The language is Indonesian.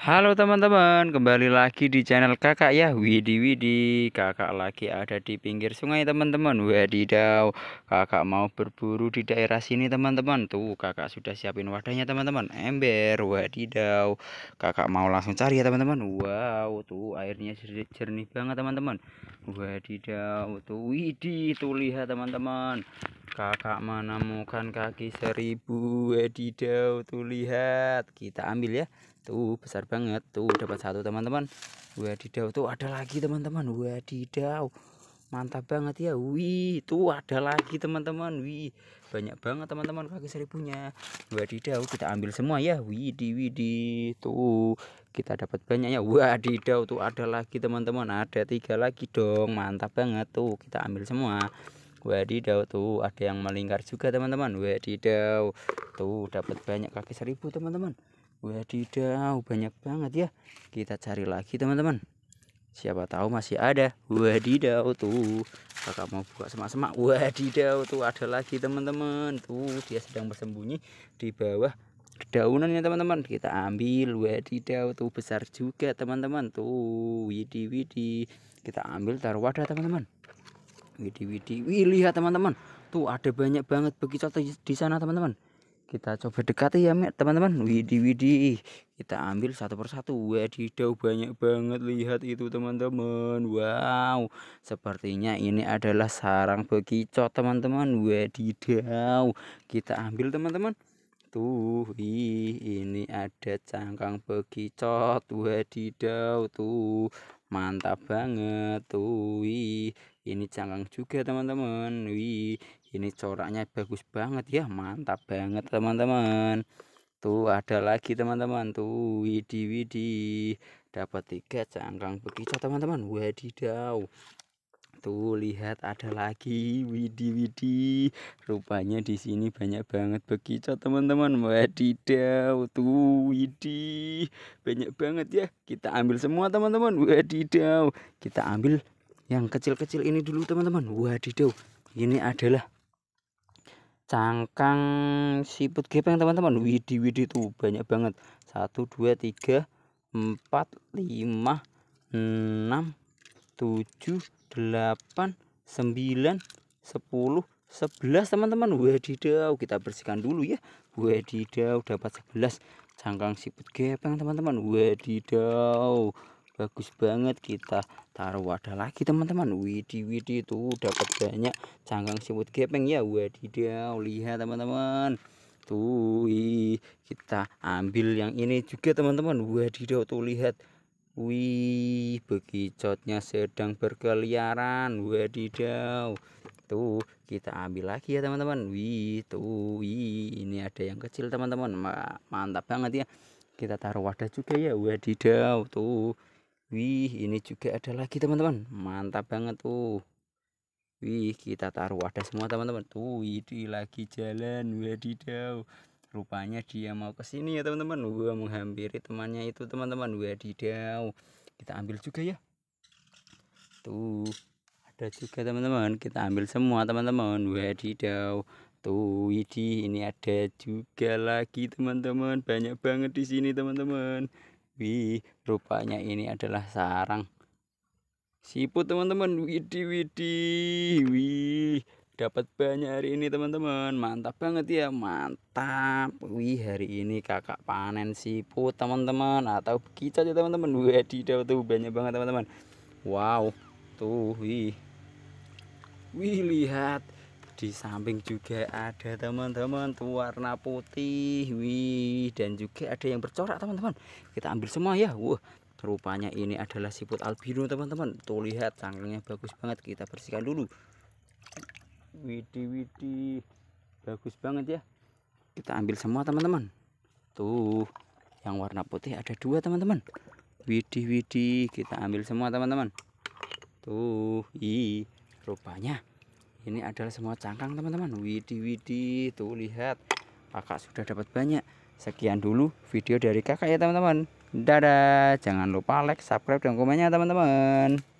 Halo teman-teman, kembali lagi di channel kakak ya Widi Widi Kakak lagi ada di pinggir sungai teman-teman Wadidaw, kakak mau berburu di daerah sini teman-teman Tuh kakak sudah siapin wadahnya teman-teman Ember, wadidaw Kakak mau langsung cari ya teman-teman Wow, tuh airnya jernih, jernih banget teman-teman Wadidaw, tuh Widi, tuh lihat teman-teman kakak menemukan kaki seribu wadidaw eh, tuh lihat kita ambil ya tuh besar banget tuh dapat satu teman-teman wadidaw tuh ada lagi teman-teman wadidaw mantap banget ya wih tuh ada lagi teman-teman wih banyak banget teman-teman kaki seribunya wadidaw kita ambil semua ya widi widi tuh kita dapat banyaknya ya wadidaw tuh ada lagi teman-teman ada tiga lagi dong mantap banget tuh kita ambil semua wadidaw tuh ada yang melingkar juga teman-teman wadidaw tuh dapat banyak kaki seribu teman-teman wadidaw banyak banget ya kita cari lagi teman-teman siapa tahu masih ada wadidaw tuh kakak mau buka semak-semak wadidaw tuh ada lagi teman-teman tuh dia sedang bersembunyi di bawah daunan ya, teman-teman kita ambil wadidaw tuh besar juga teman-teman tuh widi widi kita ambil taruh wadah teman-teman Widi Widi wih lihat teman-teman tuh ada banyak banget begitu di sana teman-teman kita coba dekati ya teman-teman Widi Widi kita ambil satu persatu wadidaw banyak banget lihat itu teman-teman wow sepertinya ini adalah sarang bekicot teman-teman wadidaw kita ambil teman-teman tuh ih, ini ada cangkang bekicot wadidaw tuh mantap banget tuh ih ini cangkang juga teman-teman wih ini coraknya bagus banget ya mantap banget teman-teman tuh ada lagi teman-teman tuh widi widi dapat tiga cangkang begitu teman-teman wadidaw tuh lihat ada lagi widi widi rupanya di sini banyak banget bekicot teman-teman wadidaw tuh widi banyak banget ya kita ambil semua teman-teman wadidaw kita ambil yang kecil-kecil ini dulu teman-teman wadidaw ini adalah cangkang siput gepeng teman-teman widi widi tuh banyak banget 1 2 3 4 5 6 7 8 9 10 11 teman-teman wadidaw kita bersihkan dulu ya wadidaw dapat 11 cangkang siput gepeng teman-teman wadidaw bagus banget kita taruh wadah lagi teman-teman widi widi itu dapat banyak cangkang siput gepeng ya wadidaw lihat teman-teman tuh wih. kita ambil yang ini juga teman-teman wadidaw tuh lihat wih bekicotnya sedang berkeliaran wadidaw tuh kita ambil lagi ya teman-teman wih tuh wih ini ada yang kecil teman-teman mantap banget ya kita taruh wadah juga ya wadidaw tuh Wih, ini juga ada lagi teman-teman. Mantap banget tuh. Wih, kita taruh wadah semua teman-teman. Tuh, ini lagi jalan. Wadidaw. Rupanya dia mau ke sini ya teman-teman. Wah, menghampiri temannya itu teman-teman. Wadidaw. Kita ambil juga ya. Tuh, ada juga teman-teman. Kita ambil semua teman-teman. Wadidaw. Tuh, ini ini ada juga lagi teman-teman. Banyak banget di sini teman-teman. Wih, rupanya ini adalah sarang siput teman-teman. Widi widi, Wih, dapat banyak hari ini teman-teman. Mantap banget ya, mantap. Wih, hari ini kakak panen siput teman-teman. Atau kita aja teman-teman. dapat tuh banyak banget teman-teman. Wow, tuh wih. Wih, lihat di samping juga ada teman-teman warna putih wih dan juga ada yang bercorak teman-teman kita ambil semua ya wah rupanya ini adalah siput albino teman-teman tuh lihat cangkangnya bagus banget kita bersihkan dulu widi widi bagus banget ya kita ambil semua teman-teman tuh yang warna putih ada dua teman-teman widi widi kita ambil semua teman-teman tuh i rupanya ini adalah semua cangkang teman-teman widi widi tuh lihat kakak sudah dapat banyak sekian dulu video dari kakak ya teman-teman dadah jangan lupa like subscribe dan komennya teman-teman